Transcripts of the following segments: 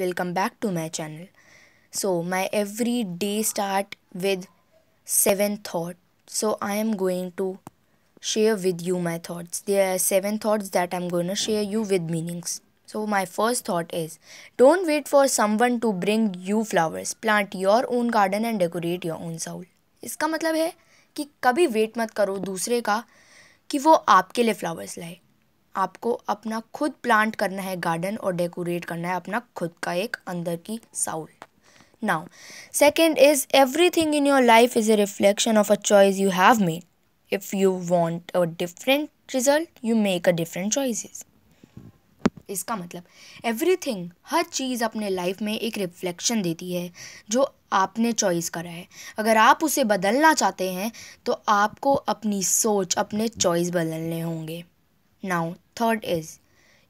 Welcome back to my channel so my every day start with seven thought so I am going to share with you my thoughts they are seven thoughts that I am going to share you with meanings so my first thought is don't wait for someone to bring you flowers plant your own garden and decorate your own soul इसका मतलब है कि कभी wait मत करो दूसरे का कि वो आपके लिए फ्लावर्स लाए आपको अपना खुद प्लांट करना है गार्डन और डेकोरेट करना है अपना खुद का एक अंदर की soul now second is everything in your life is a reflection of a choice you have made if you want a different result you make a different choices इसका मतलब एवरी थिंग हर चीज़ अपने life में एक reflection देती है जो आपने choice करा है अगर आप उसे बदलना चाहते हैं तो आपको अपनी सोच अपने चॉइस बदलने होंगे Now, third is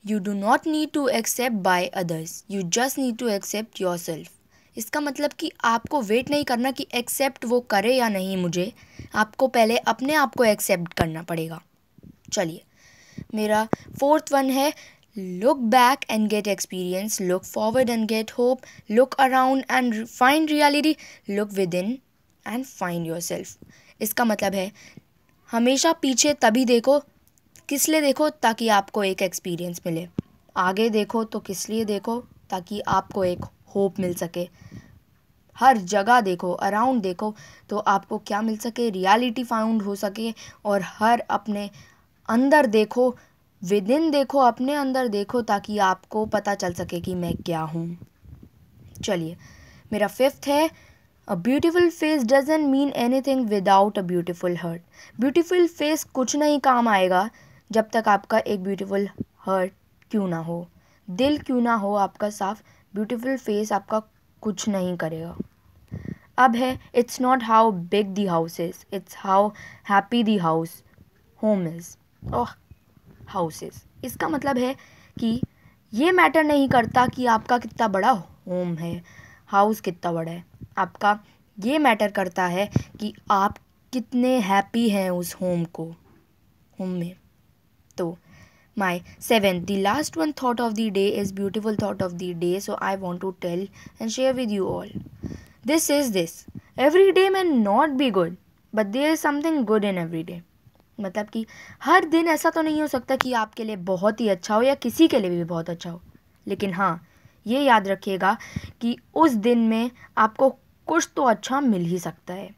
you do not need to accept by others. You just need to accept yourself. इसका मतलब कि आपको वेट नहीं करना कि एक्सेप्ट वो करे या नहीं मुझे आपको पहले अपने आप को एक्सेप्ट करना पड़ेगा चलिए मेरा फोर्थ वन है look back and get experience look forward and get hope look around and find reality look within and find your इसका मतलब है हमेशा पीछे तभी देखो किस लिए देखो ताकि आपको एक एक्सपीरियंस मिले आगे देखो तो किस लिए देखो ताकि आपको एक होप मिल सके हर जगह देखो अराउंड देखो तो आपको क्या मिल सके रियलिटी फाउंड हो सके और हर अपने अंदर देखो विद इन देखो अपने अंदर देखो ताकि आपको पता चल सके कि मैं क्या हूँ चलिए मेरा फिफ्थ है a beautiful face doesn't mean anything without a beautiful heart beautiful face कुछ नहीं काम आएगा जब तक आपका एक ब्यूटीफुल हर्ट क्यों ना हो दिल क्यों ना हो आपका साफ ब्यूटीफुल फेस आपका कुछ नहीं करेगा अब है it's not how big the house is it's how happy the house home is और हाउसेस इसका मतलब है कि ये मैटर नहीं करता कि आपका कितना बड़ा होम है हाउस कितना बड़ा है आपका ये मैटर करता है कि आप कितने हैप्पी हैं उस होम को होम में तो my seventh the last one thought of the day is beautiful thought of the day so i want to tell and share with you all this is this every day may not be good but there is something good in every day मतलब कि हर दिन ऐसा तो नहीं हो सकता कि आपके लिए बहुत ही अच्छा हो या किसी के लिए भी बहुत अच्छा हो लेकिन हाँ ये याद रखिएगा कि उस दिन में आपको कुछ तो अच्छा मिल ही सकता है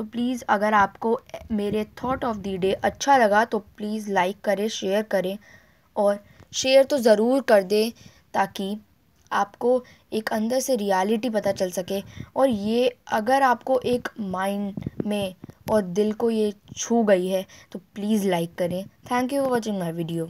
तो प्लीज़ अगर आपको मेरे थॉट ऑफ दी डे अच्छा लगा तो प्लीज़ लाइक करें शेयर करें और शेयर तो ज़रूर कर दें ताकि आपको एक अंदर से रियलिटी पता चल सके और ये अगर आपको एक माइंड में और दिल को ये छू गई है तो प्लीज़ लाइक करें thank you for watching my video